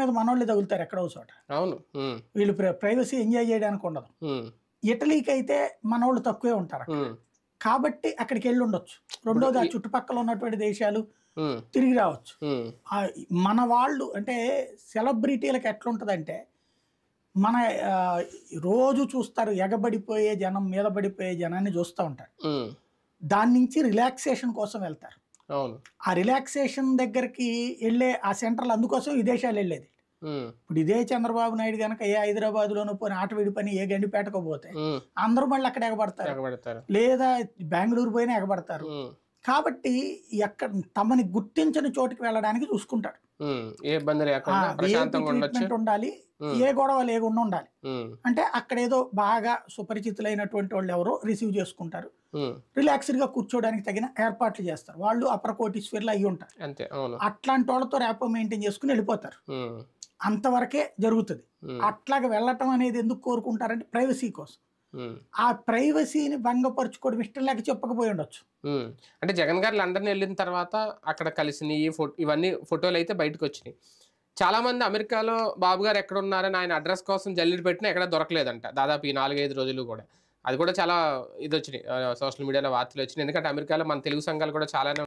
మీద మనోళ్ళు తగులుతారు ఎక్కడో చోట అవును వీళ్ళు ప్రైవసీ ఎంజాయ్ చేయడానికి ఉండదు ఇటలీకి అయితే మనోళ్ళు తక్కువే ఉంటారు కాబట్టి అక్కడికి వెళ్ళి ఉండొచ్చు రెండోది ఆ చుట్టుపక్కల ఉన్నటువంటి దేశాలు తిరిగి రావచ్చు మన వాళ్ళు అంటే సెలబ్రిటీలకు ఎట్లుంటుందంటే మన రోజు చూస్తారు ఎగబడిపోయే జనం మీద పడిపోయే జనాన్ని చూస్తూ ఉంటారు దాని నుంచి రిలాక్సేషన్ కోసం వెళ్తారు ఆ రిలాక్సేషన్ దగ్గరికి వెళ్ళే ఆ సెంటర్లు అందుకోసం విదేశాలు వెళ్ళేది ఇప్పుడు ఇదే చంద్రబాబు నాయుడు కనుక ఏ హైదరాబాద్ లోను పోని ఆట విడి పని ఏ గండి పోతే అందరూ మళ్ళీ అక్కడ ఎగబడతారు లేదా బెంగళూరు పోయినా ఎగబడతారు కాబట్టి ఎక్కడ తమని గుర్తించని చోటుకి వెళ్ళడానికి చూసుకుంటాడు ఉండాలి ఏ గొడవ లేకుండా ఉండాలి అంటే అక్కడ ఏదో బాగా సుపరిచితులైనటువంటి వాళ్ళు ఎవరో రిసీవ్ చేసుకుంటారు రిలాక్స్డ్ గా కూర్చోడానికి తగిన ఏర్పాట్లు చేస్తారు వాళ్ళు అప్పర్ కోటీశ్వర్లు అయ్యి ఉంటారు అట్లాంటి వాళ్ళతో ర్యాపో మెయింటైన్ చేసుకుని వెళ్ళిపోతారు అంతవరకే జరుగుతుంది అట్లాగ వెళ్ళటం అనేది ఎందుకు కోరుకుంటారంటే ప్రైవసీ కోసం ఆ ప్రైవసీని భంగపరచుకోవడం ఇష్టం లేక చెప్పకపోయి ఉండొచ్చు అంటే జగన్ గారు లండన్ వెళ్ళిన తర్వాత అక్కడ కలిసిన ఈ ఫోటో ఇవన్నీ ఫోటోలు అయితే బయటకు వచ్చినాయి చాలా మంది అమెరికాలో బాబు గారు ఎక్కడ ఉన్నారని ఆయన అడ్రస్ కోసం జల్లి పెట్టినా ఎక్కడ దొరకలేదంట దాదాపు ఈ నాలుగైదు రోజులు కూడా అది కూడా చాలా ఇది వచ్చినాయి సోషల్ మీడియాలో వార్తలు వచ్చినాయి ఎందుకంటే అమెరికాలో మన తెలుగు సంఘాలు కూడా చాలానే